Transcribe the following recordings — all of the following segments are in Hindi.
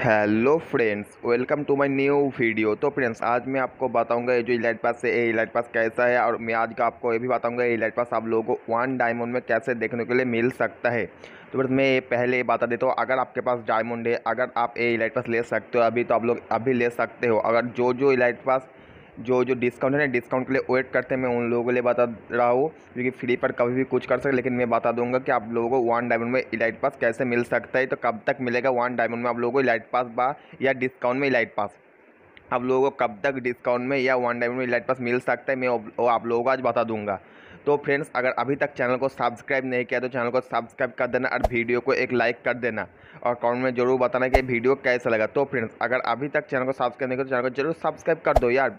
hello friends welcome to my new video तो फ्रेंड्स आज मैं आपको बताऊंगा ये जो इलाइट पास है ये इलाइट पास कैसा है और मैं आज का आपको ये भी बताऊंगा ये इलाइट पास आप लोगों को वन डायमंड में कैसे देखने के लिए मिल सकता है तो फिर मैं ये पहले बता देता हूँ अगर आपके पास डायमंड है अगर आप ये इलाइट पास ले सकते हो अभी तो आप लोग अभी ले सकते हो अगर जो जो इलाइट पास जो जो डिस्काउंट है ना डिस्काउंट के लिए वेट करते हैं मैं उन लोगों के लिए बता रहा हूँ क्योंकि फ्री पर कभी भी कुछ कर सकते लेकिन मैं बता दूंगा कि आप लोगों को वन डायमंड में इलाइट पास कैसे मिल सकता है तो कब तक मिलेगा वन डायमंड में आप लोगों को इलाइट पास बा या डिस्काउंट में इलाइट पास आप लोगों को कब तक डिस्काउंट में या वन डायमंड में इलाइट पास मिल सकता है मैं वो आप लोगों को आज बता दूंगा तो फ्रेंड्स अगर अभी तक चैनल को सब्सक्राइब नहीं किया तो चैनल को सब्सक्राइब कर देना और वीडियो को एक लाइक कर देना और कमेंट में जरूर बताना कि वीडियो कैसा लगा तो फ्रेंड्स अगर अभी तक चैनल को सब्सक्राइब नहीं किया तो चैनल को जरूर सब्सक्राइब कर दो यार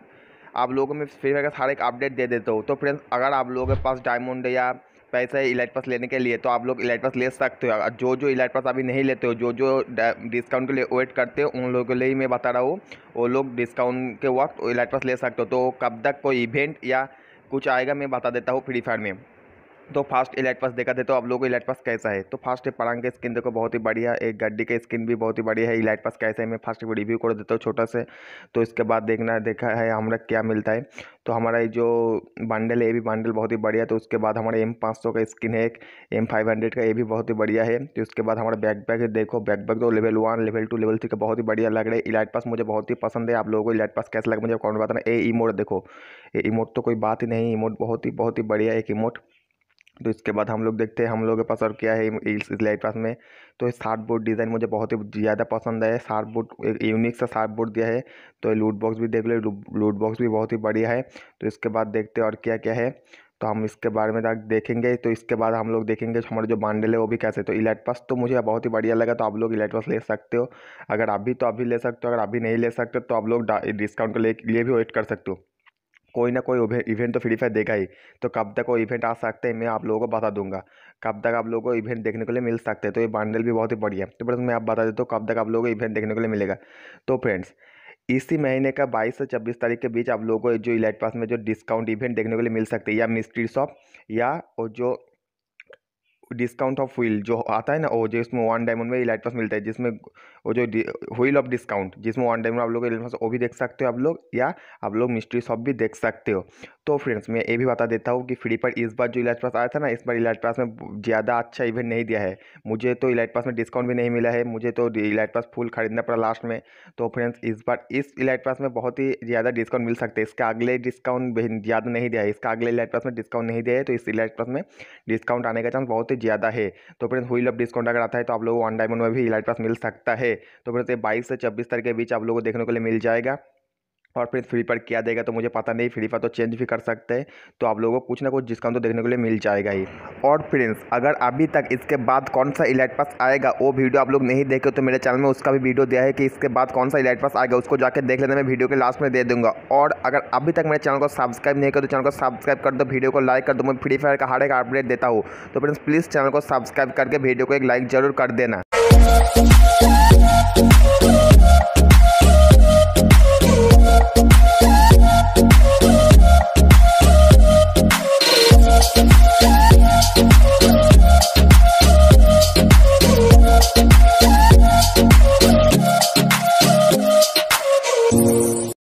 आप लोगों को मैं फ्री फायर का सारा एक अपडेट दे देता हूँ तो फ्रेंड्स अगर आप लोगों के पास डायमंड या पैसा है इलाइट पास लेने के लिए तो आप लोग इलाइट पास ले सकते हो जो जो इलाइट पास अभी नहीं लेते हो जो जो डिस्काउंट के लिए वेट करते हो उन लोगों के लिए ही मैं बता रहा हूँ वो लोग डिस्काउंट के वक्त इलाइट पास ले सकते हो तो कब तक कोई इवेंट या कुछ आएगा मैं बता देता हूँ फ्री फायर में तो फास्ट इलाइट पास देखा थे तो आप लोगों को इलाइट पास कैसा है तो फास्ट पड़ांग के स्किन देखो बहुत ही बढ़िया एक गड्डी का स्किन भी बहुत ही बढ़िया है इलाइट पास कैसा है मैं फास्ट रिव्यू कर देता हूँ छोटा से तो इसके बाद देखना देखा है हमारा क्या मिलता है तो हमारा जो बंडल है ये भी बंडल बहुत ही बढ़िया तो उसके बाद हमारा एम पाँच सौ का स्किन है एक एम फाइव हंड्रेड का ये भी बहुत ही बढ़िया है तो उसके बाद हमारा बैक बैग है देखो बैक बैग तो level one level two level three का बहुत ही बढ़िया लग रहा है इलाइट पास मुझे बहुत ही पसंद है आप लोगों को इलाइट पास कैसा लगा मुझे कॉमेंट बताना ए इमोट देखो ये इमोट तो कोई बात ही नहीं इमोट बहुत ही बहुत ही बढ़िया एक इमोट तो इसके बाद हम लोग देखते हैं हम लोगों के पास और क्या है इस लाइट पास में तो शार्ट बोर्ड डिज़ाइन मुझे बहुत ही ज़्यादा पसंद है शार्ट बोर्ड एक यूनिक सा शार्ट बोर्ड दिया है तो लूट बॉक्स भी देख लो लूट बॉक्स भी बहुत ही बढ़िया है तो इसके बाद देखते और क्या क्या है तो हम इसके बारे में देखेंगे तो इसके बाद हम लोग देखेंगे हमारे जो बांडल है वो भी कैसे तो इलाइट पास तो मुझे बहुत ही बढ़िया लगा तो आप लोग इलाइट पास ले सकते हो अगर अभी तो अभी ले सकते हो अगर अभी नहीं ले सकते तो आप लोग डिस्काउंट के लिए भी वेट कर सकते हो कोई ना कोई इवेंट तो फ्री फायर देगा ही तो कब तक वो इवेंट आ सकते हैं मैं आप लोगों को बता दूंगा कब तक आप लोगों को इवेंट देखने के लिए मिल सकते हैं तो ये बंडल भी बहुत ही बढ़िया है तो बस मैं आप बता देता हूँ कब तक आप लोगों को इवेंट देखने को लिए मिलेगा तो फ्रेंड्स इसी महीने का बाईस से छब्बीस तारीख के बीच आप लोगों को जो इलाइट पास में जो डिस्काउंट इवेंट देखने के लिए मिल सकते हैं या मिस्ट्री शॉप या और जो डिस्काउंट ऑफ व्हील जो आता है ना वो जो इसमें वन डायमंड में इलाइट पास मिलता है जिसमें वो जो व्हील ऑफ डिस्काउंट जिसमें वन डायमंड आप लोग इलाइट पास वो भी देख सकते हो आप लोग या आप लोग मिस्ट्री शॉप भी देख सकते हो तो फ्रेंड्स मैं ये भी बता देता हूँ कि फ्री पर इस बार जो इलाइट पास आया था ना इस बार इलाइट पास में ज़्यादा अच्छा इवेंट नहीं दिया है मुझे तो इलाइट पास में डिस्काउंट भी नहीं मिला है मुझे तो इलाइट पास फुल खरीदना पड़ा लास्ट में तो फ्रेंड्स इस बार इस इलाइट पास में बहुत ही ज़्यादा डिस्काउंट मिल सकते हैं इसका अगले डिस्काउंट ज़्यादा नहीं दिया है इसका अगले इलाइट पास में डिस्काउंट नहीं दिया है तो इस इलाइट पास में डिस्काउंट आने का चांस बहुत ही ज़्यादा है तो फ्रेंड्स हुई लव डिस्काउंट अगर आता है तो आप लोगों को वन डायमंड में भी इलाइट पास मिल सकता है तो फ्रेंड्स ये बाईस से छब्बीस तारीख के बीच आप लोगों को देखने को लिए मिल जाएगा और फिर फ्री फायर किया देगा तो मुझे पता नहीं फ्री फायर तो चेंज भी कर सकते हैं तो आप लोगों को कुछ ना कुछ डिस्काउंट तो देखने के लिए मिल जाएगा ही और फ्रेंड्स अगर अभी तक इसके बाद कौन सा इलाइट पास आएगा वो वीडियो आप लोग नहीं देखे तो मेरे चैनल में उसका भी वीडियो दिया है कि इसके बाद कौन सा इलाइट पास आएगा उसको जाकर देख लेना मैं वीडियो के लास्ट में दे दूँगा और अगर अभी तक मेरे चैनल को सब्सक्राइब नहीं करो तो चैनल को सब्सक्राइब कर दो वीडियो को लाइक कर दो मैं फ्री फायर का हर एक अपडेट देता हूँ तो फ्रेंड्स प्लीज़ चैनल को सब्सक्राइब करके वीडियो को एक लाइक ज़रूर कर देना